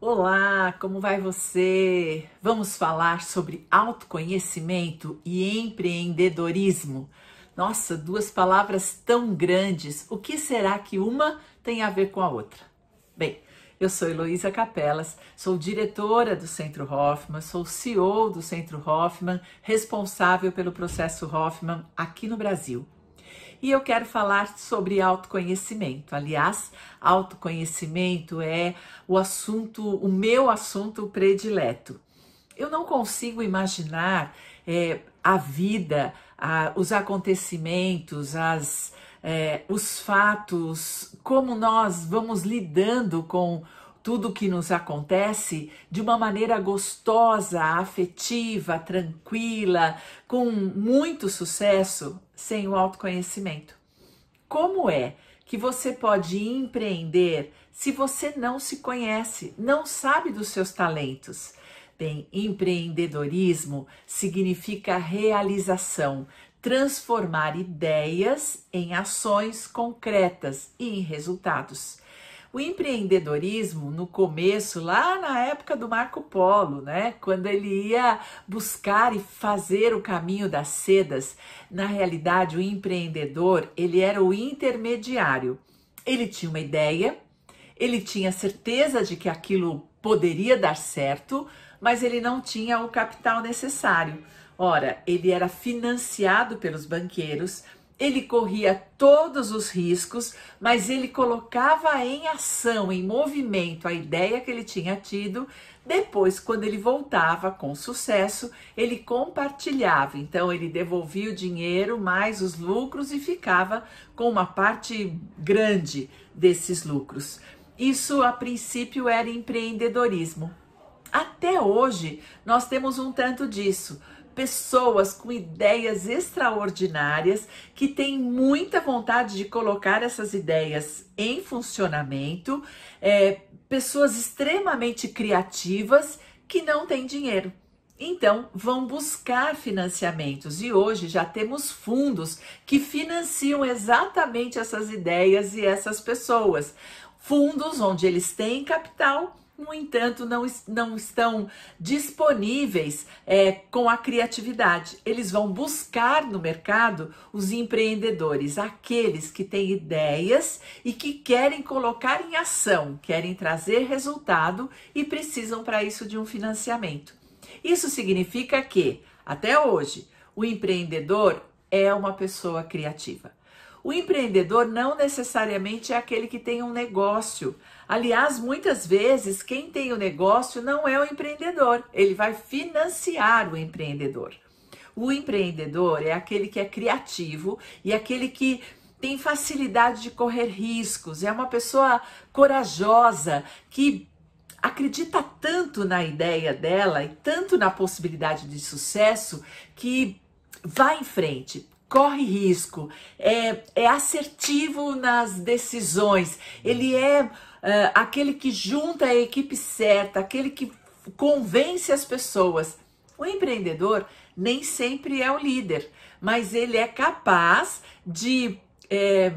Olá, como vai você? Vamos falar sobre autoconhecimento e empreendedorismo. Nossa, duas palavras tão grandes. O que será que uma tem a ver com a outra? Bem, eu sou Heloísa Capelas, sou diretora do Centro Hoffman, sou CEO do Centro Hoffman, responsável pelo processo Hoffman aqui no Brasil e eu quero falar sobre autoconhecimento. Aliás, autoconhecimento é o assunto, o meu assunto predileto. Eu não consigo imaginar é, a vida, a, os acontecimentos, as, é, os fatos, como nós vamos lidando com tudo que nos acontece de uma maneira gostosa, afetiva, tranquila, com muito sucesso, sem o autoconhecimento? Como é que você pode empreender se você não se conhece, não sabe dos seus talentos? Bem, empreendedorismo significa realização, transformar ideias em ações concretas e em resultados. O empreendedorismo, no começo, lá na época do Marco Polo, né? Quando ele ia buscar e fazer o caminho das sedas, na realidade, o empreendedor, ele era o intermediário. Ele tinha uma ideia, ele tinha certeza de que aquilo poderia dar certo, mas ele não tinha o capital necessário. Ora, ele era financiado pelos banqueiros, ele corria todos os riscos, mas ele colocava em ação, em movimento, a ideia que ele tinha tido. Depois, quando ele voltava com sucesso, ele compartilhava. Então, ele devolvia o dinheiro mais os lucros e ficava com uma parte grande desses lucros. Isso, a princípio, era empreendedorismo. Até hoje, nós temos um tanto disso pessoas com ideias extraordinárias que têm muita vontade de colocar essas ideias em funcionamento, é, pessoas extremamente criativas que não têm dinheiro. Então, vão buscar financiamentos e hoje já temos fundos que financiam exatamente essas ideias e essas pessoas. Fundos onde eles têm capital no entanto, não, não estão disponíveis é, com a criatividade. Eles vão buscar no mercado os empreendedores, aqueles que têm ideias e que querem colocar em ação, querem trazer resultado e precisam para isso de um financiamento. Isso significa que, até hoje, o empreendedor é uma pessoa criativa. O empreendedor não necessariamente é aquele que tem um negócio. Aliás, muitas vezes, quem tem o negócio não é o empreendedor, ele vai financiar o empreendedor. O empreendedor é aquele que é criativo e aquele que tem facilidade de correr riscos, é uma pessoa corajosa que acredita tanto na ideia dela e tanto na possibilidade de sucesso que vai em frente, corre risco, é, é assertivo nas decisões, ele é uh, aquele que junta a equipe certa, aquele que convence as pessoas. O empreendedor nem sempre é o líder, mas ele é capaz de é,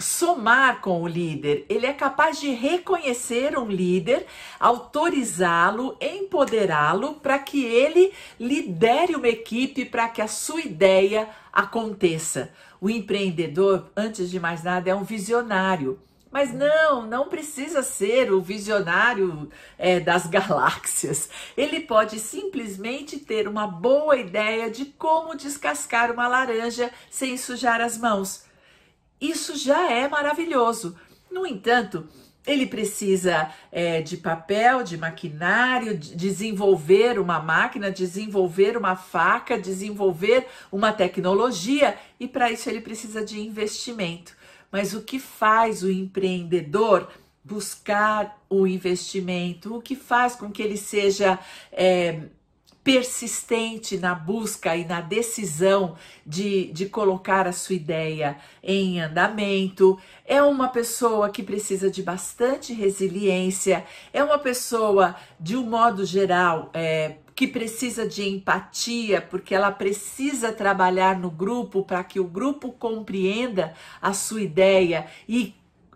somar com o líder, ele é capaz de reconhecer um líder, autorizá-lo, empoderá-lo para que ele lidere uma equipe para que a sua ideia aconteça. O empreendedor, antes de mais nada, é um visionário. Mas não, não precisa ser o visionário é, das galáxias. Ele pode simplesmente ter uma boa ideia de como descascar uma laranja sem sujar as mãos. Isso já é maravilhoso. No entanto, ele precisa é, de papel, de maquinário, de desenvolver uma máquina, desenvolver uma faca, desenvolver uma tecnologia e para isso ele precisa de investimento. Mas o que faz o empreendedor buscar o investimento? O que faz com que ele seja é, persistente na busca e na decisão de, de colocar a sua ideia em andamento, é uma pessoa que precisa de bastante resiliência, é uma pessoa, de um modo geral, é, que precisa de empatia, porque ela precisa trabalhar no grupo para que o grupo compreenda a sua ideia e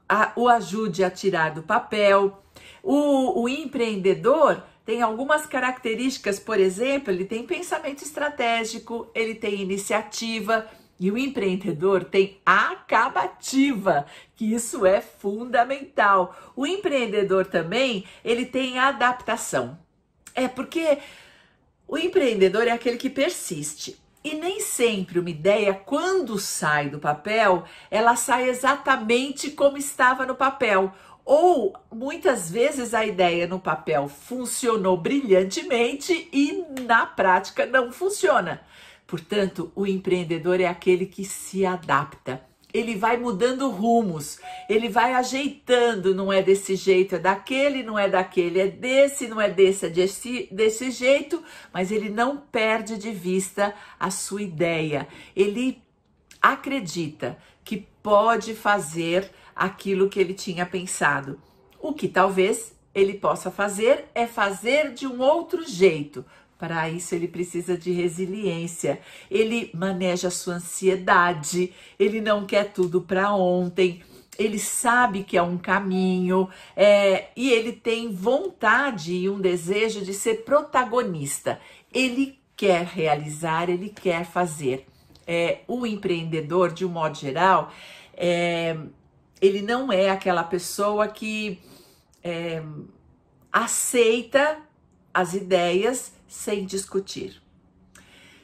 a, o ajude a tirar do papel. o, o empreendedor tem algumas características, por exemplo, ele tem pensamento estratégico, ele tem iniciativa, e o empreendedor tem acabativa, que isso é fundamental. O empreendedor também, ele tem adaptação. É porque o empreendedor é aquele que persiste. E nem sempre uma ideia, quando sai do papel, ela sai exatamente como estava no papel. Ou muitas vezes a ideia no papel funcionou brilhantemente e na prática não funciona. Portanto, o empreendedor é aquele que se adapta. Ele vai mudando rumos, ele vai ajeitando, não é desse jeito, é daquele, não é daquele, é desse, não é desse, é desse, desse jeito, mas ele não perde de vista a sua ideia. Ele acredita que pode fazer aquilo que ele tinha pensado. O que talvez ele possa fazer é fazer de um outro jeito. Para isso, ele precisa de resiliência. Ele maneja a sua ansiedade, ele não quer tudo para ontem ele sabe que é um caminho é, e ele tem vontade e um desejo de ser protagonista. Ele quer realizar, ele quer fazer é, o empreendedor, de um modo geral, é, ele não é aquela pessoa que é, aceita as ideias sem discutir.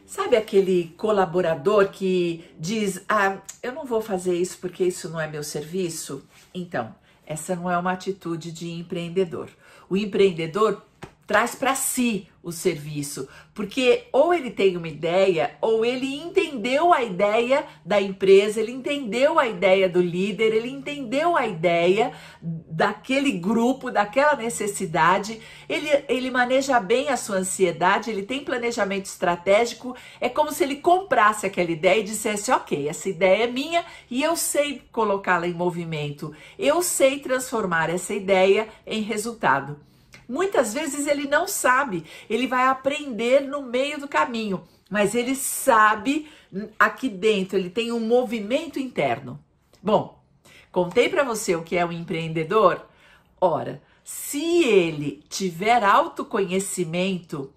Sabe aquele colaborador que diz: Ah, eu não vou fazer isso porque isso não é meu serviço? Então, essa não é uma atitude de empreendedor. O empreendedor traz para si o serviço, porque ou ele tem uma ideia, ou ele entendeu a ideia da empresa, ele entendeu a ideia do líder, ele entendeu a ideia daquele grupo, daquela necessidade, ele, ele maneja bem a sua ansiedade, ele tem planejamento estratégico, é como se ele comprasse aquela ideia e dissesse: ok, essa ideia é minha e eu sei colocá-la em movimento, eu sei transformar essa ideia em resultado. Muitas vezes ele não sabe, ele vai aprender no meio do caminho, mas ele sabe aqui dentro, ele tem um movimento interno. Bom, contei para você o que é um empreendedor? Ora, se ele tiver autoconhecimento,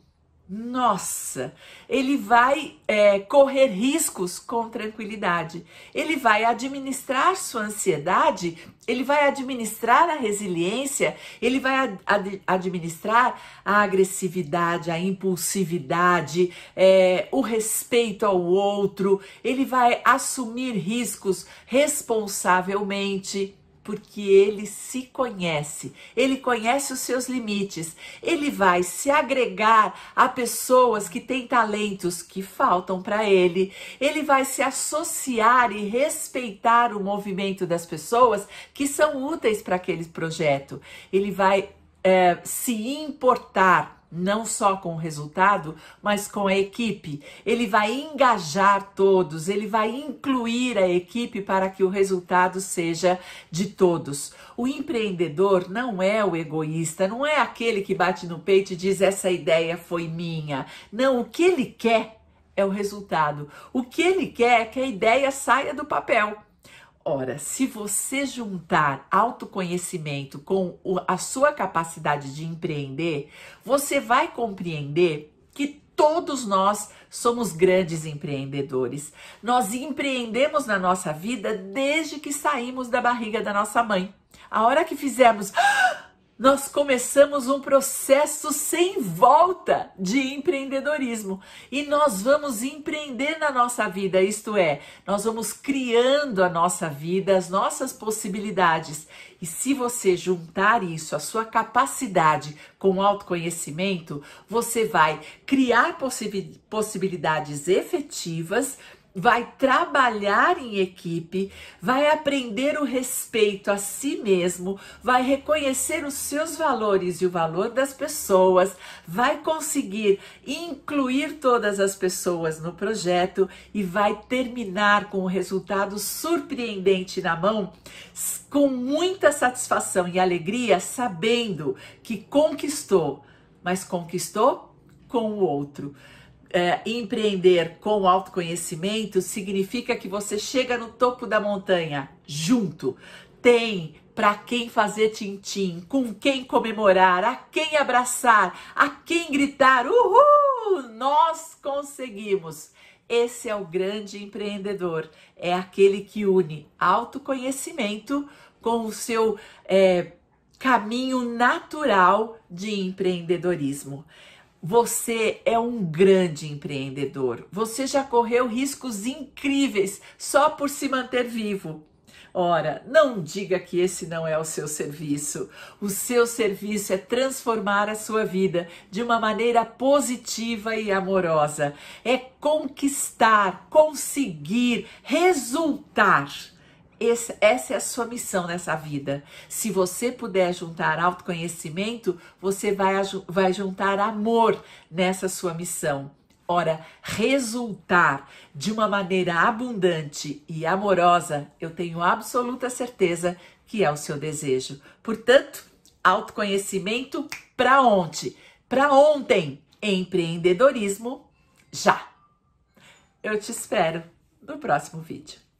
nossa, ele vai é, correr riscos com tranquilidade, ele vai administrar sua ansiedade, ele vai administrar a resiliência, ele vai ad administrar a agressividade, a impulsividade, é, o respeito ao outro, ele vai assumir riscos responsavelmente porque ele se conhece, ele conhece os seus limites, ele vai se agregar a pessoas que têm talentos que faltam para ele, ele vai se associar e respeitar o movimento das pessoas que são úteis para aquele projeto, ele vai é, se importar não só com o resultado, mas com a equipe. Ele vai engajar todos, ele vai incluir a equipe para que o resultado seja de todos. O empreendedor não é o egoísta, não é aquele que bate no peito e diz essa ideia foi minha. Não, o que ele quer é o resultado. O que ele quer é que a ideia saia do papel. Ora, se você juntar autoconhecimento com a sua capacidade de empreender, você vai compreender que todos nós somos grandes empreendedores. Nós empreendemos na nossa vida desde que saímos da barriga da nossa mãe. A hora que fizemos. Ah! nós começamos um processo sem volta de empreendedorismo e nós vamos empreender na nossa vida, isto é, nós vamos criando a nossa vida, as nossas possibilidades. E se você juntar isso, a sua capacidade com autoconhecimento, você vai criar possibilidades efetivas vai trabalhar em equipe, vai aprender o respeito a si mesmo, vai reconhecer os seus valores e o valor das pessoas, vai conseguir incluir todas as pessoas no projeto e vai terminar com um resultado surpreendente na mão, com muita satisfação e alegria, sabendo que conquistou, mas conquistou com o outro é, empreender com autoconhecimento significa que você chega no topo da montanha junto. Tem para quem fazer tintim, com quem comemorar, a quem abraçar, a quem gritar, uhul! Nós conseguimos. Esse é o grande empreendedor, é aquele que une autoconhecimento com o seu é, caminho natural de empreendedorismo. Você é um grande empreendedor. Você já correu riscos incríveis só por se manter vivo. Ora, não diga que esse não é o seu serviço. O seu serviço é transformar a sua vida de uma maneira positiva e amorosa. É conquistar, conseguir, resultar. Esse, essa é a sua missão nessa vida. Se você puder juntar autoconhecimento, você vai, vai juntar amor nessa sua missão. Ora, resultar de uma maneira abundante e amorosa, eu tenho absoluta certeza que é o seu desejo. Portanto, autoconhecimento para onde? Para ontem, empreendedorismo já. Eu te espero no próximo vídeo.